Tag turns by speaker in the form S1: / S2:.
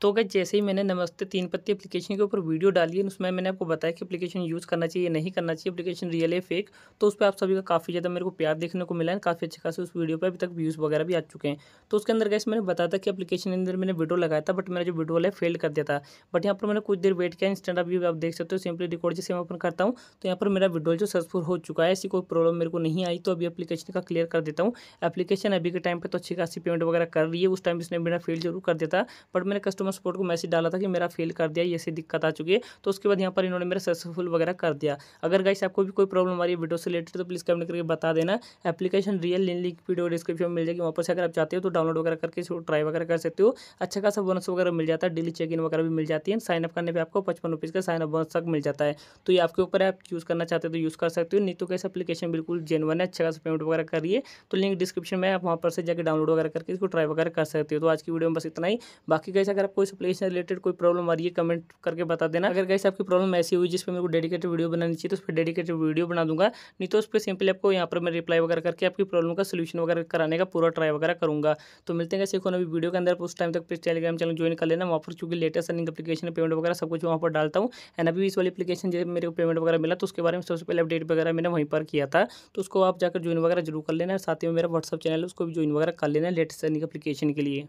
S1: तो अगर जैसे ही मैंने नमस्ते तीन पत्ती एप्लीकेशन के ऊपर वीडियो डाली है उसमें मैंने आपको बताया कि एप्लीकेशन यूज़ करना चाहिए नहीं करना चाहिए एप्लीकेशन रियल है फेक तो उस पर आप सभी का काफ़ी ज़्यादा मेरे को प्यार देखने को मिला है काफ़ी अच्छे खासे उस वीडियो पर अभी तक व्यूज़ वगैरह भी आ चुके हैं तो उसके अंदर कैसे मैंने बताया था कि अपलीकेशन के अंदर मैंने वीडियो लगाया था बट मेरा जो वीडियो है फेल कर दिया था बट यहाँ पर मैंने कुछ देर वेट किया इंस्टेंट अभी आप देख सकते हो सिंपली रिकॉर्ड जैसे मैं ओपन करता हूँ तो यहाँ पर मेरा वीडियो जो सक्सेसफुल हो चुका है ऐसी कोई प्रॉब्लम मेरे को नहीं आई तो अभी अपलीकेशन का क्लियर कर देता हूँ एप्लीकेशन अभी के टाइम पर तो अच्छी खासी पेमेंट वगैरह कर रही है उस टाइम इसने मेरा फेल जरूर कर दिया था बट मैंने कस्टमर कस्टमर सपोर्ट को मैसेज डाला था कि मेरा फेल कर दिया ये से दिक्कत आ चुकी है तो उसके बाद यहाँ पर इन्होंने मेरा सक्सेसफुल वगैरह कर दिया अगर गाइस आपको भी कोई प्रॉब्लम आ रही है वीडियो से रिलेटेड तो प्लीज़ कमेंट करके बता देना application real link video description में मिल जाएगी वहाँ पर से अगर आप चाहते हो तो डाउनलोड वगैरह करके इसको ट्राई वगैरह कर सकते हो अच्छा खासा बोनस वगैरह मिल जाता है डेली चेक इन वगैरह भी मिल जाती है साइनअप करने पर आपको पचपन रुपीज़ का साइन बोनस तक मिल जाता है तो ये आपके ऊपर आप यूज़ करना चाहते हो तो यूज़ कर सकते हो नहीं तो कैसे अपलीकेशन बिल्कुल जेनवन है अच्छा खासा पेमेंट वगैरह करिए तो लिंक डिस्क्रिप्शन में आप वहाँ पर से जाकर डाउनलोड वगैरह करके इसको ट्राई वगैरह कर सकते हो तो आज की वीडियो में बस इतना ही बाकी कैसे अगर आप कोई सप्लाई से रिलेटेड कोई प्रॉब्लम आ रही है कमेंट करके बता देना अगर गैस आपकी प्रॉब्लम ऐसी हुई जिस पर मेरे को डेडिकेटेड वीडियो बनानी चाहिए तो उस पर डेडिकेटेड वीडियो बना दूंगा नहीं तो उस पर सिंपली आपको यहाँ पर मैं रिप्लाई वगैरह करके आपकी प्रॉब्लम का सोल्यूशन वगैरह कराने का पूरा ट्राई वगैरह करूँगा तो मिलते हैं कैसे कोई वीडियो के अंदर उस टाइम तक प्लीज टेलीग्राम चैनल ज्वाइन कर लेना वहाँ पर चूँकि लेटेस्ट अर्निंग अपलीकेशन पेमेंट वगैरह सब कुछ वहाँ पर डालता हूँ एंड अभी इस वाली अपलीकेशन जैसे मेरे को पेमेंट वगैरह मिला तो उसके बारे में सबसे पहले अपडेट वगैरह मैंने वहीं पर किया था तो उसको आप जाकर ज्वाइन वगैरह जरूर कर लेना साथ ही में मेरा व्हाट्सअप चैनल उसको भी ज्वाइन वगैरह कर लेना लेटेस्ट अर्निंग अपलीकेशन के लिए